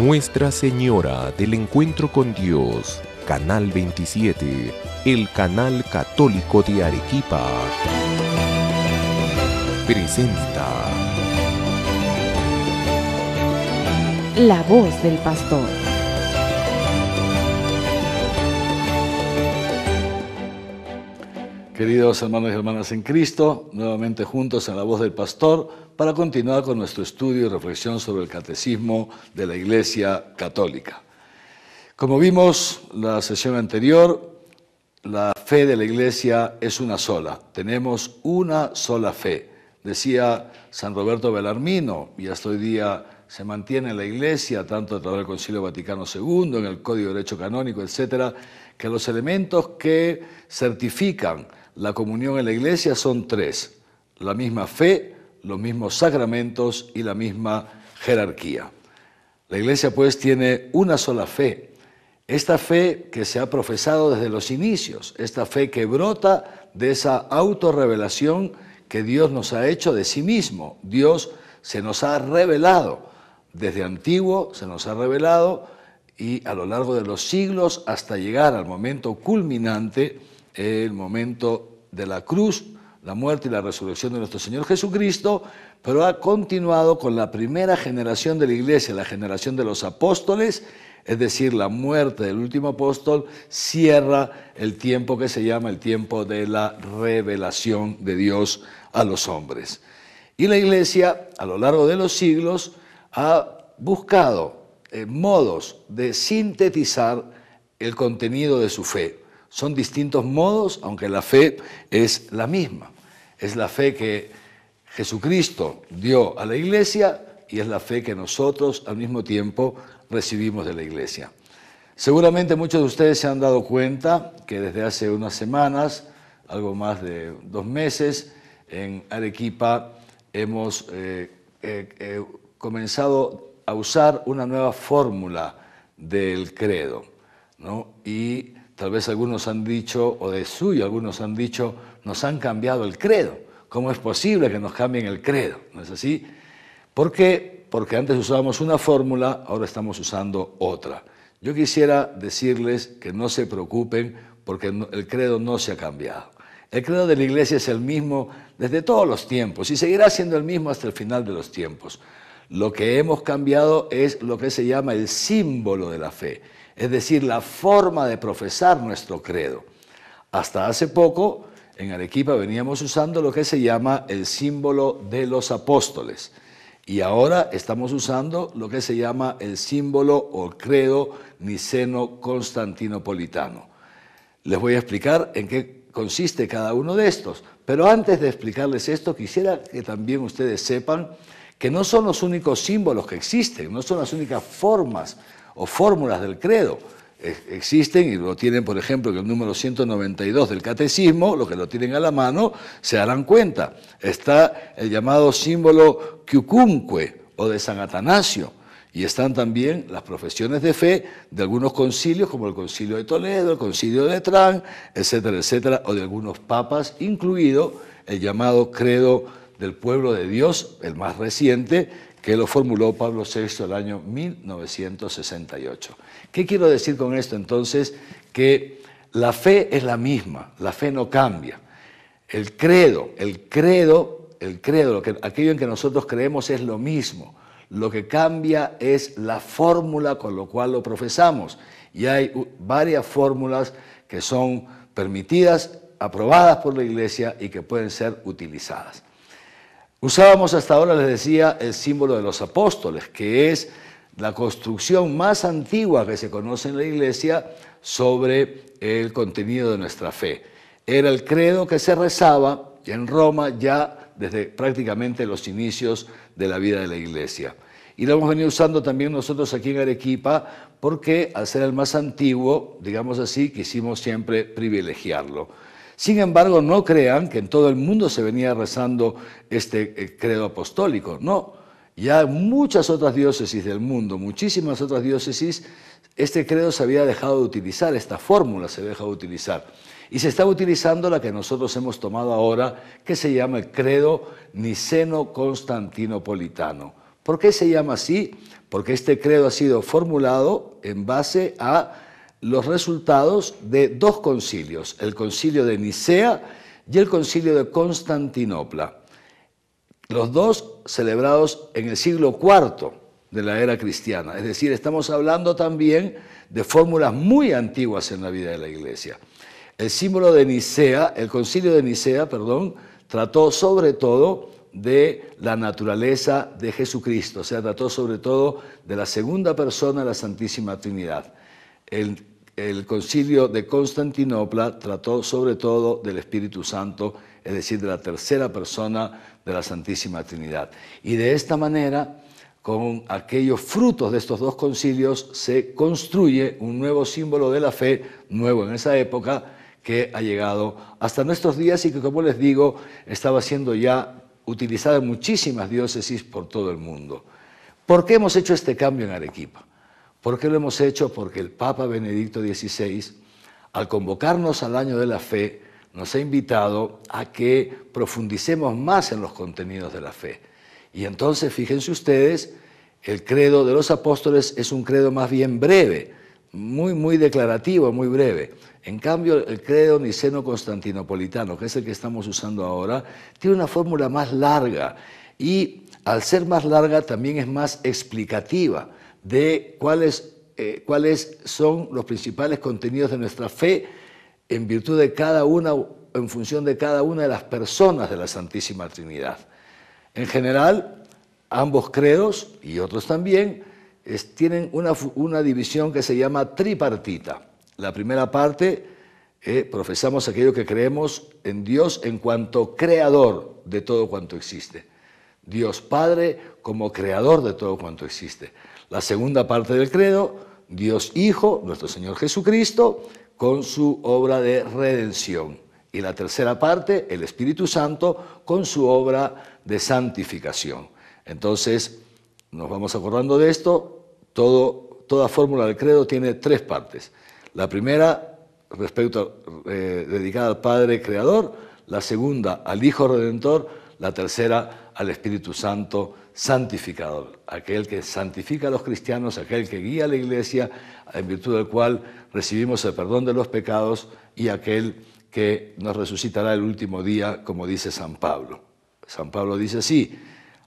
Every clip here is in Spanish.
Nuestra Señora del Encuentro con Dios, Canal 27, el canal católico de Arequipa, presenta La voz del pastor. Queridos hermanos y hermanas en Cristo, nuevamente juntos en la voz del pastor para continuar con nuestro estudio y reflexión sobre el catecismo de la Iglesia Católica. Como vimos la sesión anterior, la fe de la Iglesia es una sola, tenemos una sola fe. Decía San Roberto Belarmino, y hasta hoy día se mantiene en la Iglesia, tanto a través del Concilio Vaticano II, en el Código de Derecho Canónico, etcétera, que los elementos que certifican la comunión en la iglesia son tres, la misma fe, los mismos sacramentos y la misma jerarquía. La iglesia pues tiene una sola fe, esta fe que se ha profesado desde los inicios, esta fe que brota de esa autorrevelación que Dios nos ha hecho de sí mismo. Dios se nos ha revelado, desde antiguo se nos ha revelado y a lo largo de los siglos hasta llegar al momento culminante, el momento de la cruz, la muerte y la resurrección de nuestro Señor Jesucristo, pero ha continuado con la primera generación de la iglesia, la generación de los apóstoles, es decir, la muerte del último apóstol cierra el tiempo que se llama el tiempo de la revelación de Dios a los hombres. Y la iglesia, a lo largo de los siglos, ha buscado eh, modos de sintetizar el contenido de su fe. Son distintos modos, aunque la fe es la misma. Es la fe que Jesucristo dio a la iglesia y es la fe que nosotros al mismo tiempo recibimos de la iglesia. Seguramente muchos de ustedes se han dado cuenta que desde hace unas semanas, algo más de dos meses, en Arequipa hemos eh, eh, eh, comenzado a usar una nueva fórmula del credo. ¿no? Y tal vez algunos han dicho, o de suyo algunos han dicho, nos han cambiado el credo. ¿Cómo es posible que nos cambien el credo? ¿No es así? ¿Por qué? Porque antes usábamos una fórmula, ahora estamos usando otra. Yo quisiera decirles que no se preocupen porque el credo no se ha cambiado. El credo de la iglesia es el mismo desde todos los tiempos y seguirá siendo el mismo hasta el final de los tiempos. Lo que hemos cambiado es lo que se llama el símbolo de la fe es decir, la forma de profesar nuestro credo. Hasta hace poco, en Arequipa veníamos usando lo que se llama el símbolo de los apóstoles. Y ahora estamos usando lo que se llama el símbolo o credo niceno-constantinopolitano. Les voy a explicar en qué consiste cada uno de estos. Pero antes de explicarles esto, quisiera que también ustedes sepan que no son los únicos símbolos que existen, no son las únicas formas o fórmulas del credo. Existen y lo tienen, por ejemplo, en el número 192 del catecismo, los que lo tienen a la mano se darán cuenta. Está el llamado símbolo Cucunque o de San Atanasio, y están también las profesiones de fe de algunos concilios, como el concilio de Toledo, el concilio de Trán, etcétera, etcétera, o de algunos papas, incluido el llamado credo del pueblo de Dios, el más reciente, que lo formuló Pablo VI el año 1968. ¿Qué quiero decir con esto entonces? Que la fe es la misma, la fe no cambia. El credo, el credo, el credo, lo que, aquello en que nosotros creemos es lo mismo. Lo que cambia es la fórmula con la cual lo profesamos. Y hay varias fórmulas que son permitidas, aprobadas por la Iglesia y que pueden ser utilizadas. Usábamos hasta ahora, les decía, el símbolo de los apóstoles, que es la construcción más antigua que se conoce en la Iglesia sobre el contenido de nuestra fe. Era el credo que se rezaba en Roma ya desde prácticamente los inicios de la vida de la Iglesia. Y lo hemos venido usando también nosotros aquí en Arequipa porque al ser el más antiguo, digamos así, quisimos siempre privilegiarlo. Sin embargo, no crean que en todo el mundo se venía rezando este eh, credo apostólico, no. Ya en muchas otras diócesis del mundo, muchísimas otras diócesis, este credo se había dejado de utilizar, esta fórmula se deja de utilizar. Y se está utilizando la que nosotros hemos tomado ahora, que se llama el credo niceno-constantinopolitano. ¿Por qué se llama así? Porque este credo ha sido formulado en base a los resultados de dos concilios, el concilio de Nicea y el concilio de Constantinopla, los dos celebrados en el siglo IV de la era cristiana. Es decir, estamos hablando también de fórmulas muy antiguas en la vida de la Iglesia. El símbolo de Nicea, el concilio de Nicea, perdón, trató sobre todo de la naturaleza de Jesucristo, o sea, trató sobre todo de la segunda persona de la Santísima Trinidad. El el concilio de Constantinopla trató sobre todo del Espíritu Santo, es decir, de la tercera persona de la Santísima Trinidad. Y de esta manera, con aquellos frutos de estos dos concilios, se construye un nuevo símbolo de la fe, nuevo en esa época, que ha llegado hasta nuestros días y que, como les digo, estaba siendo ya utilizada en muchísimas diócesis por todo el mundo. ¿Por qué hemos hecho este cambio en Arequipa? ¿Por qué lo hemos hecho? Porque el Papa Benedicto XVI, al convocarnos al año de la fe, nos ha invitado a que profundicemos más en los contenidos de la fe. Y entonces, fíjense ustedes, el credo de los apóstoles es un credo más bien breve, muy, muy declarativo, muy breve. En cambio, el credo niceno-constantinopolitano, que es el que estamos usando ahora, tiene una fórmula más larga y al ser más larga también es más explicativa de eh, cuáles, son los principales contenidos de nuestra fe en virtud de cada una, en función de cada una de las personas de la Santísima Trinidad. En general, ambos credos y otros también tienen una, división que se llama tripartita. La primera parte, eh, profesamos aquello que creemos en Dios en cuanto creador de todo cuanto existe. Dios Padre como creador de todo cuanto existe. La segunda parte del credo, Dios Hijo, nuestro Señor Jesucristo, con su obra de redención. Y la tercera parte, el Espíritu Santo, con su obra de santificación. Entonces, nos vamos acordando de esto, todo, toda fórmula del credo tiene tres partes. La primera, respecto, eh, dedicada al Padre Creador, la segunda, al Hijo Redentor, la tercera al Espíritu Santo santificador, aquel que santifica a los cristianos, aquel que guía a la iglesia, en virtud del cual recibimos el perdón de los pecados y aquel que nos resucitará el último día, como dice San Pablo. San Pablo dice así,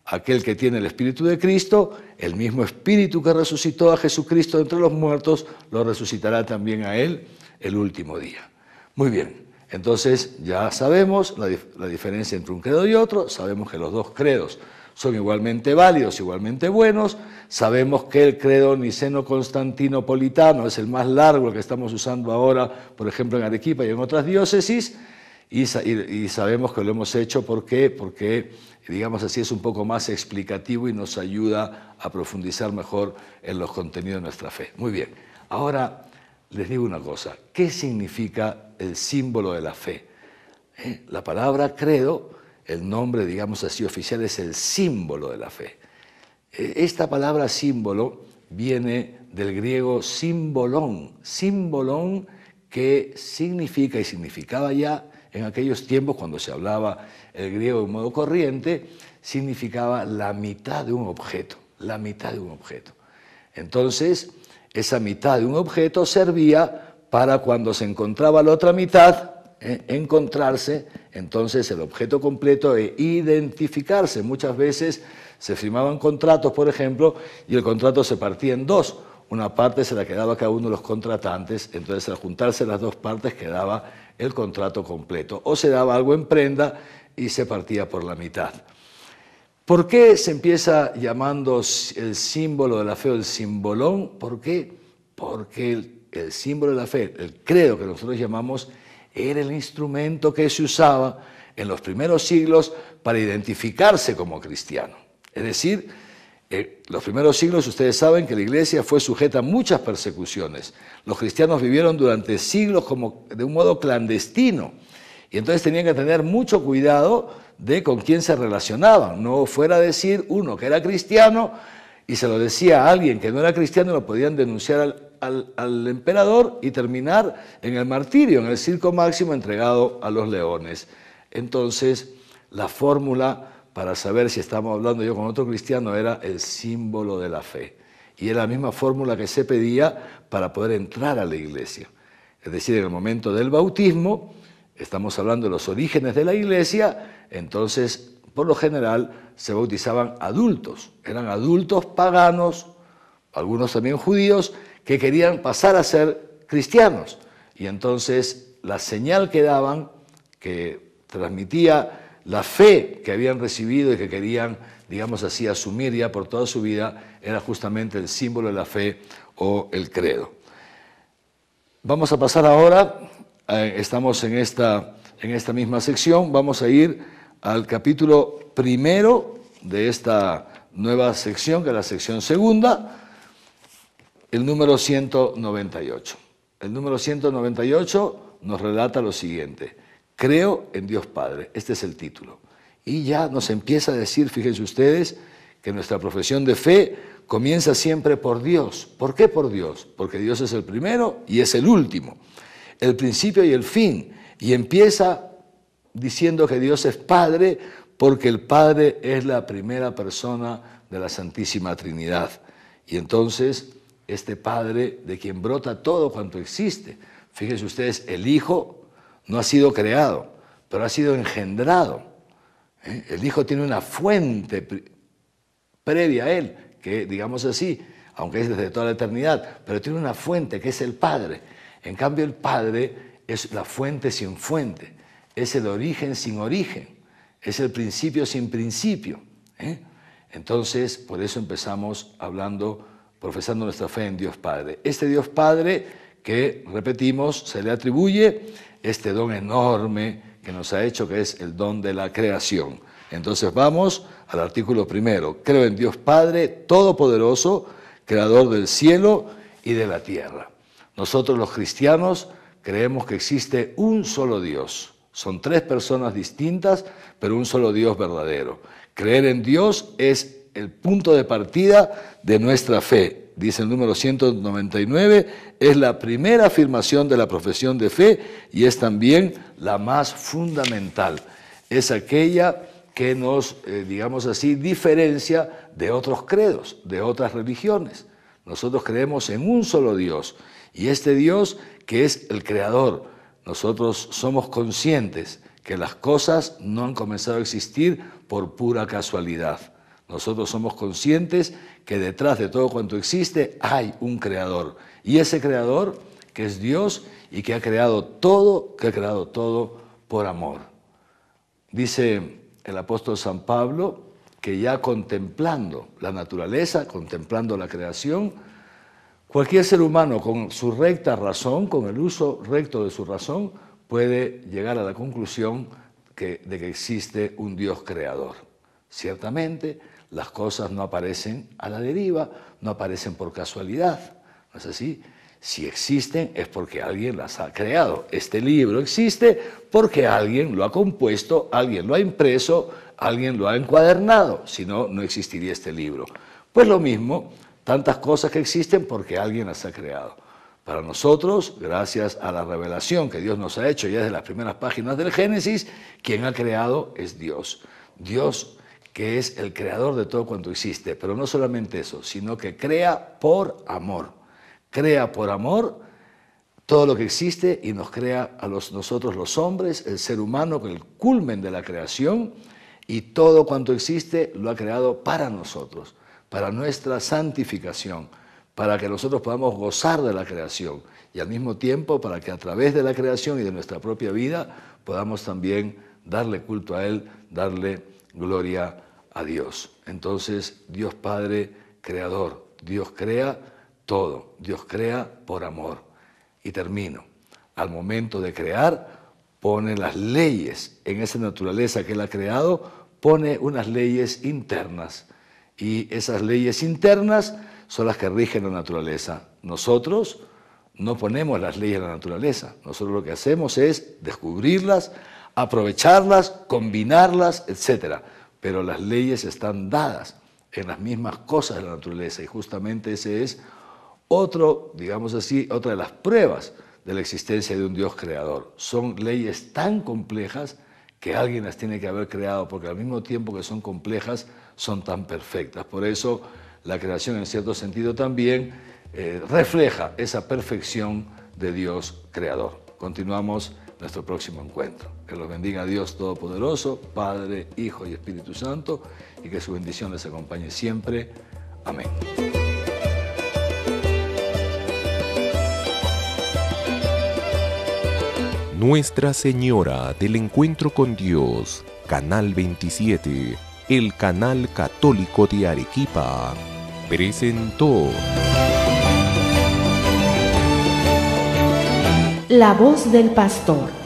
aquel que tiene el Espíritu de Cristo, el mismo Espíritu que resucitó a Jesucristo entre los muertos, lo resucitará también a él el último día. Muy bien, entonces ya sabemos la, diferencia entre un credo y otro, sabemos que los dos credos son igualmente válidos, igualmente buenos, sabemos que el credo niceno-constantinopolitano es el más largo, que estamos usando ahora, por ejemplo, en Arequipa y en otras diócesis, y, sabemos que lo hemos hecho porque, digamos así, es un poco más explicativo y nos ayuda a profundizar mejor en los contenidos de nuestra fe. Muy bien, ahora les digo una cosa, ¿qué significa el símbolo de la fe? Eh, la palabra credo, el nombre, digamos así, oficial es el símbolo de la fe. Eh, esta palabra símbolo viene del griego simbolón, simbolón que significa y significaba ya en aquellos tiempos cuando se hablaba el griego en modo corriente, significaba la mitad de un objeto, la mitad de un objeto. Entonces, esa mitad de un objeto servía para cuando se encontraba la otra mitad, eh, encontrarse entonces el objeto completo e identificarse. Muchas veces se firmaban contratos, por ejemplo, y el contrato se partía en dos. Una parte se la quedaba cada uno de los contratantes, entonces al juntarse las dos partes quedaba el contrato completo. O se daba algo en prenda y se partía por la mitad. ¿Por qué se empieza llamando el símbolo de la fe o el simbolón? ¿Por qué? Porque el, símbolo de la fe, el credo que nosotros llamamos, era el instrumento que se usaba en los primeros siglos para identificarse como cristiano. Es decir, en eh, los primeros siglos ustedes saben que la iglesia fue sujeta a muchas persecuciones. Los cristianos vivieron durante siglos como de un modo clandestino. Y entonces tenían que tener mucho cuidado de con quién se relacionaban. No fuera a decir uno que era cristiano y se lo decía a alguien que no era cristiano, lo podían denunciar al, al emperador y terminar en el martirio, en el circo máximo entregado a los leones. Entonces, la fórmula para saber si estamos hablando yo con otro cristiano era el símbolo de la fe. Y era la misma fórmula que se pedía para poder entrar a la iglesia. Es decir, en el momento del bautismo, estamos hablando de los orígenes de la iglesia, entonces por lo general se bautizaban adultos, eran adultos paganos, algunos también judíos, que querían pasar a ser cristianos. Y entonces la señal que daban, que transmitía la fe que habían recibido y que querían, digamos así, asumir ya por toda su vida, era justamente el símbolo de la fe o el credo. Vamos a pasar ahora eh, estamos en esta, en esta misma sección, vamos a ir al capítulo primero de esta nueva sección, que es la sección segunda, el número 198. El número 198 nos relata lo siguiente, creo en Dios Padre, este es el título. Y ya nos empieza a decir, fíjense ustedes, que nuestra profesión de fe comienza siempre por Dios. ¿Por qué por Dios? Porque Dios es el primero y es el último el principio y el fin. Y empieza diciendo que Dios es Padre porque el Padre es la primera persona de la Santísima Trinidad. Y entonces, este Padre de quien brota todo cuanto existe, fíjense ustedes, el Hijo no ha sido creado, pero ha sido engendrado. ¿eh? El Hijo tiene una fuente previa a Él, que digamos así, aunque es desde toda la eternidad, pero tiene una fuente que es el Padre. En cambio, el Padre es la fuente sin fuente, es el origen sin origen, es el principio sin principio. ¿eh? Entonces, por eso empezamos hablando, profesando nuestra fe en Dios Padre. Este Dios Padre que, repetimos, se le atribuye este don enorme que nos ha hecho, que es el don de la creación. Entonces vamos al artículo primero. Creo en Dios Padre Todopoderoso, Creador del cielo y de la tierra. Nosotros los cristianos creemos que existe un solo Dios. Son tres personas distintas, pero un solo Dios verdadero. Creer en Dios es el punto de partida de nuestra fe. Dice el número 199, es la primera afirmación de la profesión de fe y es también la más fundamental. Es aquella que nos, eh, digamos así, diferencia de otros credos, de otras religiones. Nosotros creemos en un solo Dios y este Dios que es el creador, nosotros somos conscientes que las cosas no han comenzado a existir por pura casualidad. Nosotros somos conscientes que detrás de todo cuanto existe hay un creador. Y ese creador que es Dios y que ha creado todo, que ha creado todo por amor. Dice el apóstol San Pablo que ya contemplando la naturaleza, contemplando la creación, Cualquier ser humano con su recta razón, con el uso recto de su razón, puede llegar a la conclusión de que existe un Dios creador. Ciertamente, las cosas no aparecen a la deriva, no aparecen por casualidad, ¿no es así? Si existen es porque alguien las ha creado. Este libro existe porque alguien lo ha compuesto, alguien lo ha impreso, alguien lo ha encuadernado, si no, no existiría este libro. Pues lo mismo tantas cosas que existen porque alguien las ha creado. Para nosotros, gracias a la revelación que Dios nos ha hecho ya desde las primeras páginas del Génesis, quien ha creado es Dios. Dios que es el creador de todo cuanto existe, pero no solamente eso, sino que crea por amor. Crea por amor todo lo que existe y nos crea a los, nosotros los hombres, el ser humano, el culmen de la creación, y todo cuanto existe lo ha creado para nosotros para nuestra santificación, para que nosotros podamos gozar de la creación y al mismo tiempo para que a través de la creación y de nuestra propia vida podamos también darle culto a Él, darle gloria a Dios. Entonces, Dios Padre, creador, Dios crea todo, Dios crea por amor. Y termino, al momento de crear, pone las leyes en esa naturaleza que Él ha creado, pone unas leyes internas y esas leyes internas son las que rigen la naturaleza. Nosotros no ponemos las leyes de la naturaleza, nosotros lo que hacemos es descubrirlas, aprovecharlas, combinarlas, etc. Pero las leyes están dadas en las mismas cosas de la naturaleza y justamente ese es otro, digamos así, otra de las pruebas de la existencia de un Dios creador. Son leyes tan complejas que alguien las tiene que haber creado, porque al mismo tiempo que son complejas, son tan perfectas. Por eso la creación en cierto sentido también eh, refleja esa perfección de Dios creador. Continuamos nuestro próximo encuentro. Que los bendiga Dios Todopoderoso, Padre, Hijo y Espíritu Santo, y que su bendición les acompañe siempre. Amén. Nuestra Señora del Encuentro con Dios, Canal 27, el canal católico de Arequipa, presentó La voz del pastor